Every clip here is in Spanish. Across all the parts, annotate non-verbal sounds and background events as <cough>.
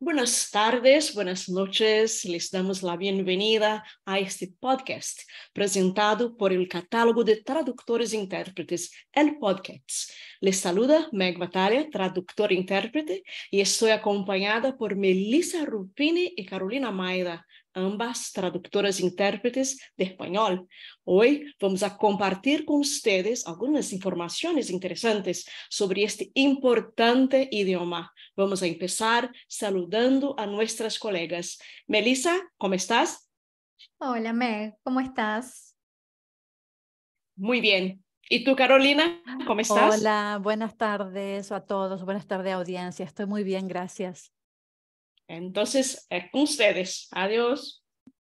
Buenas tardes, buenas noches. Les damos la bienvenida a este podcast presentado por el Catálogo de Traductores e Intérpretes, el podcast. Les saluda Meg Batalla, traductor e intérprete, y estoy acompañada por Melissa Rupini y Carolina Maida, ambas traductoras e intérpretes de español. Hoy vamos a compartir con ustedes algunas informaciones interesantes sobre este importante idioma. Vamos a empezar saludando Dando a nuestras colegas. Melissa, ¿cómo estás? Hola, Meg, ¿cómo estás? Muy bien. ¿Y tú, Carolina? ¿Cómo estás? Hola, buenas tardes a todos, buenas tardes audiencia. Estoy muy bien, gracias. Entonces, eh, con ustedes. Adiós.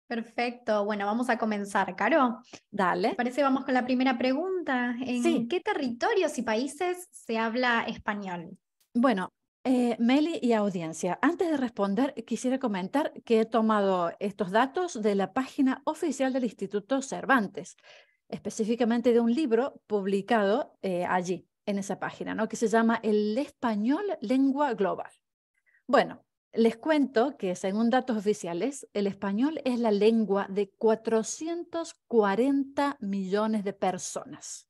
Perfecto. Bueno, vamos a comenzar, Caro. Dale. Parece que vamos con la primera pregunta. ¿En qué territorios y países se habla español? Bueno, eh, Meli y audiencia, antes de responder, quisiera comentar que he tomado estos datos de la página oficial del Instituto Cervantes, específicamente de un libro publicado eh, allí, en esa página, ¿no? que se llama El Español Lengua Global. Bueno, les cuento que según datos oficiales, el español es la lengua de 440 millones de personas.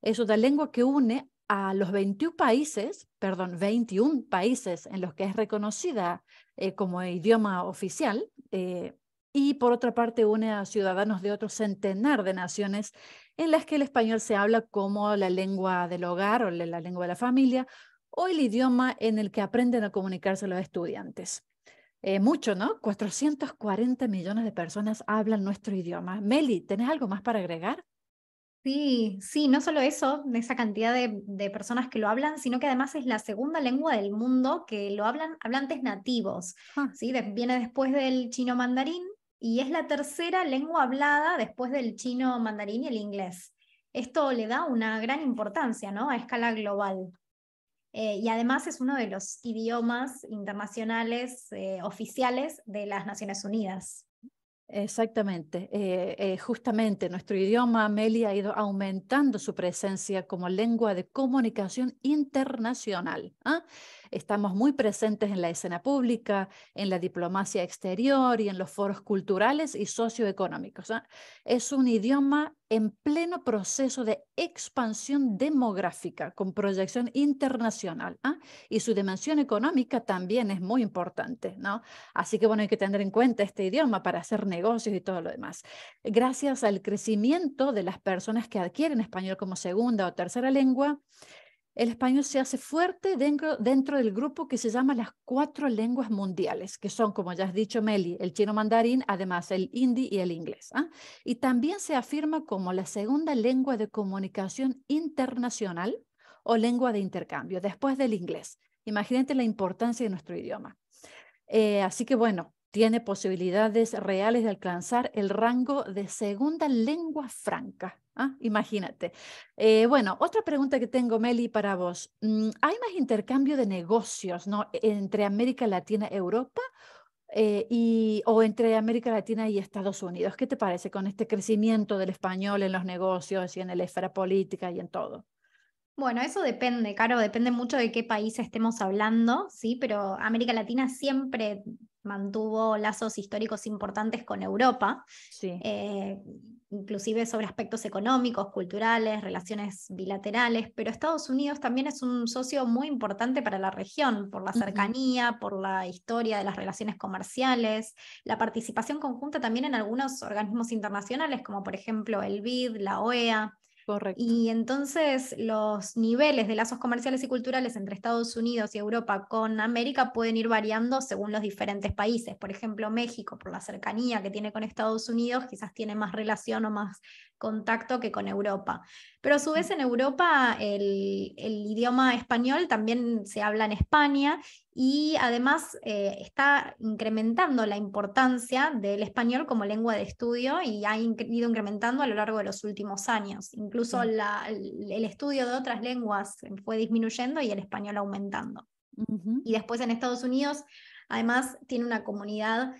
Es una lengua que une a los 21 países, perdón, 21 países en los que es reconocida eh, como idioma oficial eh, y por otra parte une a ciudadanos de otro centenar de naciones en las que el español se habla como la lengua del hogar o la lengua de la familia o el idioma en el que aprenden a comunicarse los estudiantes. mucho, ¿no? 440 millones de personas hablan nuestro idioma. Meli, ¿tenés algo más para agregar? Sí, sí, no solo eso, de esa cantidad de, personas que lo hablan, sino que además es la segunda lengua del mundo que lo hablan hablantes nativos. Ah. ¿sí? viene después del chino mandarín y es la tercera lengua hablada después del chino mandarín y el inglés. Esto le da una gran importancia ¿no? a escala global. Eh, y además es uno de los idiomas internacionales eh, oficiales de las Naciones Unidas. Exactamente. Eh, eh, justamente nuestro idioma, Meli, ha ido aumentando su presencia como lengua de comunicación internacional. ¿ah? Estamos muy presentes en la escena pública, en la diplomacia exterior y en los foros culturales y socioeconómicos. ¿ah? Es un idioma en pleno proceso de expansión demográfica con proyección internacional ¿ah? y su dimensión económica también es muy importante, ¿no? Así que bueno, hay que tener en cuenta este idioma para hacer negocios y todo lo demás. Gracias al crecimiento de las personas que adquieren español como segunda o tercera lengua, el español se hace fuerte dentro, del grupo que se llama las cuatro lenguas mundiales, que son, como ya has dicho, Meli, el chino mandarín, además el hindi y el inglés. ¿ah? Y también se afirma como la segunda lengua de comunicación internacional o lengua de intercambio, después del inglés. Imagínate la importancia de nuestro idioma. Eh, así que bueno, tiene posibilidades reales de alcanzar el rango de segunda lengua franca. ¿ah? Imagínate. Eh, bueno, otra pregunta que tengo, Meli, para vos. Mm, ¿Hay más intercambio de negocios ¿no? E-, entre América Latina y e Europa eh, y, o entre América Latina y Estados Unidos? ¿Qué te parece con este crecimiento del español en los negocios y en la esfera política y en todo? Bueno, eso depende, Caro, depende mucho de qué país estemos hablando, ¿sí? Pero América Latina siempre mantuvo lazos históricos importantes con Europa, eh, inclusive sobre aspectos económicos, culturales, relaciones bilaterales, pero Estados Unidos también es un socio muy importante para la región, por la cercanía, por la historia de las relaciones comerciales, la participación conjunta también en algunos organismos internacionales, como por ejemplo el BID, la OEA. Correcto. Y entonces los niveles de lazos comerciales y culturales entre Estados Unidos y Europa con América pueden ir variando según los diferentes países. Por ejemplo, México, por la cercanía que tiene con Estados Unidos, quizás tiene más relación o más contacto que con Europa. Pero a su vez mm. en Europa el, idioma español también se habla en España y además eh, está incrementando la importancia del español como lengua de estudio y ha ido incrementando a lo largo de los últimos años. Incluso mm. el estudio de otras lenguas fue disminuyendo y el español aumentando. Y después en Estados Unidos, además, tiene una comunidad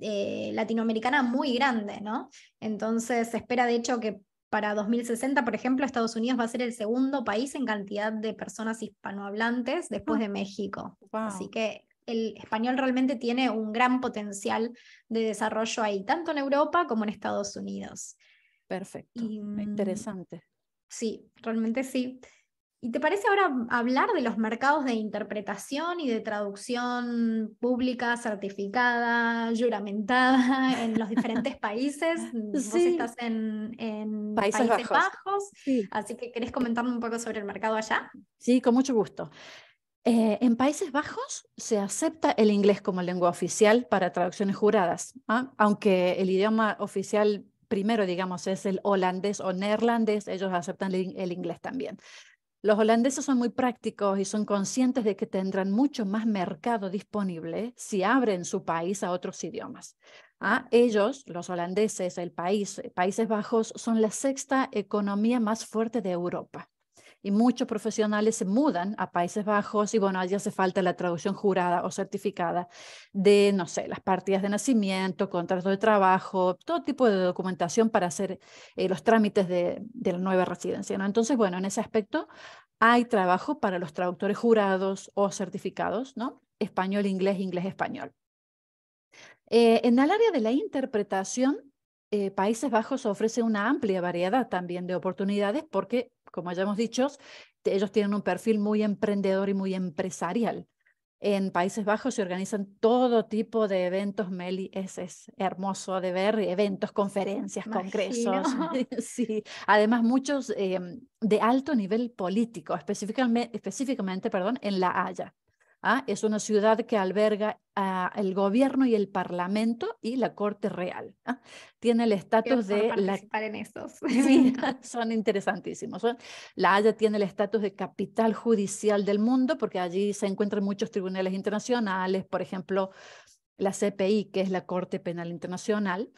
eh, latinoamericana muy grande, ¿no? Entonces se espera, de hecho, que para 2060, por ejemplo, Estados Unidos va a ser el segundo país en cantidad de personas hispanohablantes después ah. de México. Así que el español realmente tiene un gran potencial de desarrollo ahí, tanto en Europa como en Estados Unidos. Perfecto. Mm, Interesante. Sí, realmente sí. ¿Y te parece ahora hablar de los mercados de interpretación y de traducción pública, certificada, juramentada en los diferentes <laughs> países? estás en, Países, Bajos, así que querés comentarme un poco sobre el mercado allá. Sí, con mucho gusto. Eh, en Países Bajos se acepta el inglés como lengua oficial para traducciones juradas, ¿ah? aunque el idioma oficial primero, digamos, es el holandés o neerlandés, ellos aceptan el, el inglés también. Los holandeses son muy prácticos y son conscientes de que tendrán mucho más mercado disponible si abren su país a otros idiomas. ¿Ah? Ellos, los holandeses, el país, Países Bajos, son la sexta economía más fuerte de Europa y muchos profesionales se mudan a Países Bajos y bueno, allí hace falta la traducción jurada o certificada de, no sé, las partidas de nacimiento, contrato de trabajo, todo tipo de documentación para hacer eh, los trámites de, la nueva residencia. ¿no? Entonces, bueno, en ese aspecto hay trabajo para los traductores jurados o certificados, ¿no? Español, inglés, inglés, español. Eh, en el área de la interpretación, eh, Países Bajos ofrece una amplia variedad también de oportunidades porque, como ya hemos dicho, ellos tienen un perfil muy emprendedor y muy empresarial. En Países Bajos se organizan todo tipo de eventos, Meli, es, es hermoso de ver, eventos, conferencias, congresos. <laughs> <laughs> además muchos em, de alto nivel político, específicamente, específicamente perdón, en La Haya. ¿ah? Es una ciudad que alberga el gobierno y el parlamento y la corte real. ¿ah? Tiene el estatus de participar en esos. <laughs> <laughs> son interesantísimos. ¿eh? La Haya tiene el estatus de capital judicial del mundo porque allí se encuentran muchos tribunales internacionales, por ejemplo, la CPI, que es la Corte Penal Internacional.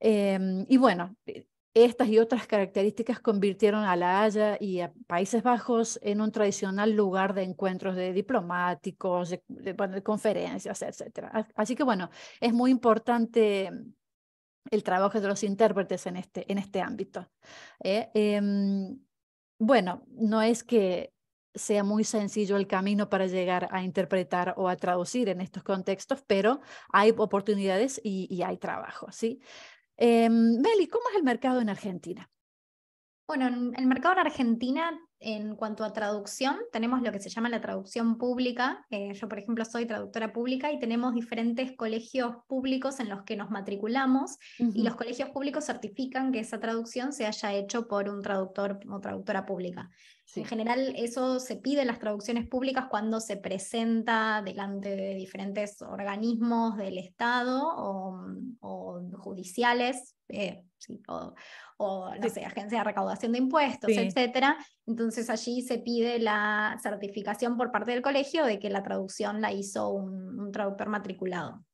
Em, y bueno, estas y otras características convirtieron a La Haya y a Países Bajos en un tradicional lugar de encuentros de diplomáticos, de, conferencias, etc. Así que bueno, es muy importante mm, el trabajo de los intérpretes en este, en este ámbito. ¿eh? Em, bueno, no es que sea muy sencillo el camino para llegar a interpretar o a traducir en estos contextos, pero hay oportunidades y hay trabajo, ¿sí? Eh, Meli, ¿cómo es el mercado en Argentina? Bueno, en el mercado en Argentina, en cuanto a traducción, tenemos lo que se llama la traducción pública. Eh, yo, por ejemplo, soy traductora pública y tenemos diferentes colegios públicos en los que nos matriculamos y los colegios públicos certifican que esa traducción se haya hecho por un traductor o traductora pública. En general, eso se pide en las traducciones públicas cuando se presenta delante de diferentes organismos del Estado o, mm, judiciales, eh, o, o, no agencia de recaudación de impuestos, etc. Entonces allí se pide la certificación por parte del colegio de que la traducción la hizo un traductor matriculado.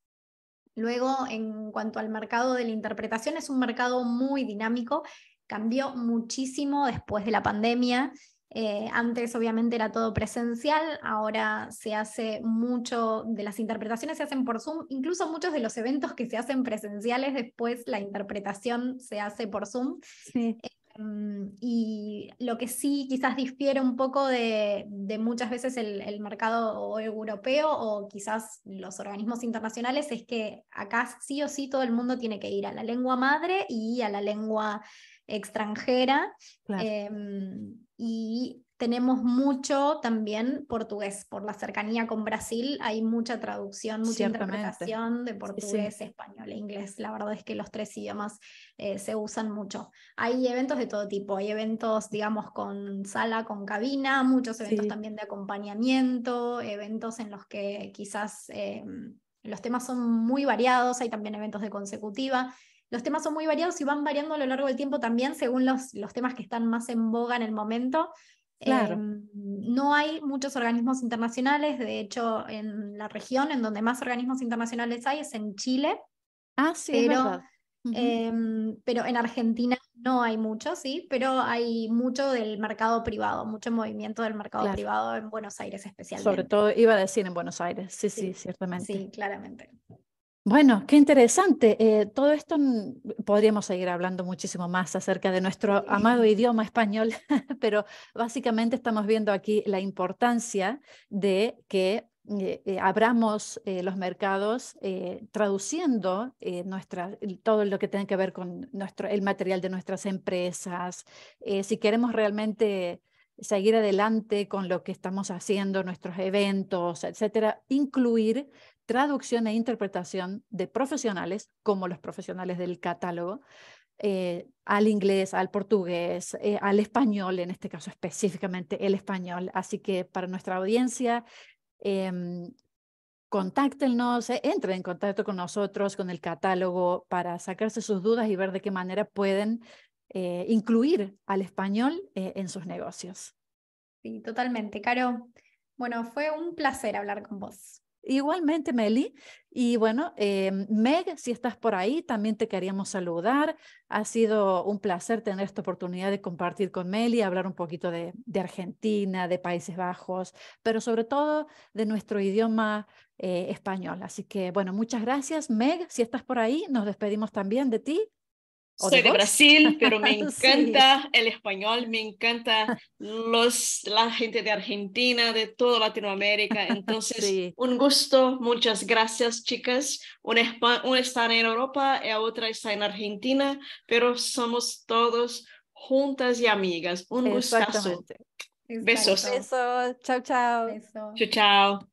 Luego, en cuanto al mercado de la interpretación, es un mercado muy dinámico, cambió muchísimo después de la pandemia eh, antes obviamente era todo presencial, ahora se hace mucho de las interpretaciones, se hacen por Zoom, incluso muchos de los eventos que se hacen presenciales, después la interpretación se hace por Zoom. Em, y lo que sí quizás difiere un poco de, muchas veces el, mercado europeo o quizás los organismos internacionales es que acá sí o sí todo el mundo tiene que ir a la lengua madre y a la lengua extranjera. Em, y tenemos mucho también portugués, por la cercanía con Brasil hay mucha traducción, mucha interpretación de portugués, español e inglés. La verdad es que los tres idiomas eh, se usan mucho. Hay eventos de todo tipo, hay eventos, digamos, con sala, con cabina, muchos eventos también de acompañamiento, eventos en los que quizás... Eh, los temas son muy variados, hay también eventos de consecutiva, los temas son muy variados y van variando a lo largo del tiempo también según los, los temas que están más en boga en el momento. Em, no hay muchos organismos internacionales, de hecho, en la región en donde más organismos internacionales hay es en Chile. Ah, sí, pero, em, pero en Argentina no hay muchos, sí, pero hay mucho del mercado privado, mucho movimiento del mercado privado en Buenos Aires especialmente. Sobre todo, iba a decir en Buenos Aires, sí, sí ciertamente. Sí, claramente. Bueno, qué interesante. Eh, todo esto mm, podríamos seguir hablando muchísimo más acerca de nuestro amado <laughs> idioma español, <laughs> pero básicamente estamos viendo aquí la importancia de que eh, eh, abramos los mercados traduciendo nuestra, todo lo que tiene que ver con nuestro, el material de nuestras empresas. si queremos realmente seguir adelante con lo que estamos haciendo, nuestros eventos, etcétera, incluir traducción e interpretación de profesionales, como los profesionales del catálogo, eh, al inglés, al portugués, eh, al español, en este caso específicamente el español. Así que para nuestra audiencia, em, contáctenos, eh, entren en contacto con nosotros, con el catálogo, para sacarse sus dudas y ver de qué manera pueden incluir al español en sus negocios. Sí, totalmente, Caro. Bueno, fue un placer hablar con vos. Igualmente, Meli. Y bueno, em, Meg, si estás por ahí, también te queríamos saludar. Ha sido un placer tener esta oportunidad de compartir con Meli, hablar un poquito de, Argentina, de Países Bajos, pero sobre todo de nuestro idioma eh, español. Así que bueno, muchas gracias, Meg. Si estás por ahí, nos despedimos también de ti soy de, Brasil, pero me <laughs> encanta el español, me encanta los, la gente de Argentina, de toda Latinoamérica. <laughs> Entonces, un gusto, muchas gracias, chicas. Una, está en Europa y otra está en Argentina, pero somos todos juntas y amigas. Un gustazo. Besos. Besos. Chao, chao. Chao, chao.